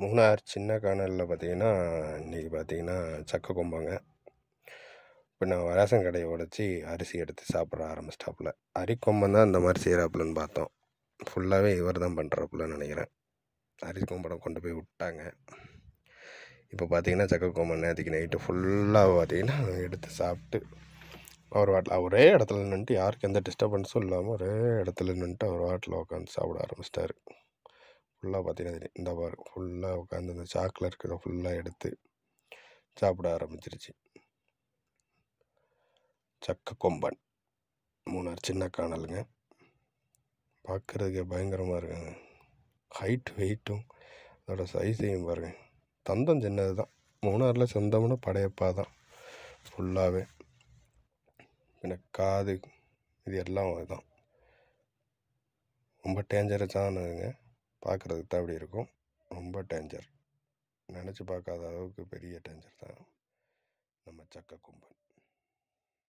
மூணார் சின்ன கானலில் பார்த்திங்கன்னா இன்றைக்கி பார்த்திங்கன்னா சக்க கொம்பாங்க இப்போ நான் வராசன் கடையை உடச்சி அரிசி எடுத்து சாப்பிட ஆரம்பிச்சிட்டாப்புல அரிக்கொம்பம் தான் இந்த மாதிரி செய்கிறாப்புலன்னு பார்த்தோம் ஃபுல்லாகவே இவர் தான் பண்ணுறாப்புலன்னு நினைக்கிறேன் அரிக்கொம்படம் கொண்டு போய் விட்டாங்க இப்போ பார்த்திங்கன்னா சக்க கொம்பன் நேற்றுக்கு நைட்டு ஃபுல்லாக பார்த்திங்கன்னா எடுத்து சாப்பிட்டு அவர் வாட்டில் ஒரே இடத்துல நின்றுட்டு யாருக்கு எந்த டிஸ்டர்பன்ஸும் இல்லாமல் ஒரே இடத்துல நின்றுட்டு அவர் வாட்டில் உட்காந்து சாப்பிட ஆரம்பிச்சிட்டாரு ஃபுல்லாக பார்த்தீங்கன்னா இந்த பாரு ஃபுல்லாக உட்காந்து அந்த சாக்கில் இருக்கிறத ஃபுல்லாக எடுத்து சாப்பிட ஆரம்பிச்சிருச்சு சக்க கொம்பன் மூணார் சின்ன காணலுங்க பார்க்குறதுக்கே பயங்கரமாக இருக்குங்க ஹைட் வெயிட்டும் அதோட சைஸையும் பாருங்கள் தந்தம் சின்னது தான் மூணாரில் சொந்தம்னு படையப்பா தான் ஃபுல்லாகவே எனக்கு காது இது எல்லாம் தான் ரொம்ப டேஞ்சரஸானதுங்க பார்க்குறதுக்கு தான் அப்படி இருக்கும் ரொம்ப டேஞ்சர் நினச்சி பார்க்காத அளவுக்கு பெரிய டேஞ்சர் தான் நம்ம சக்க கும்பல்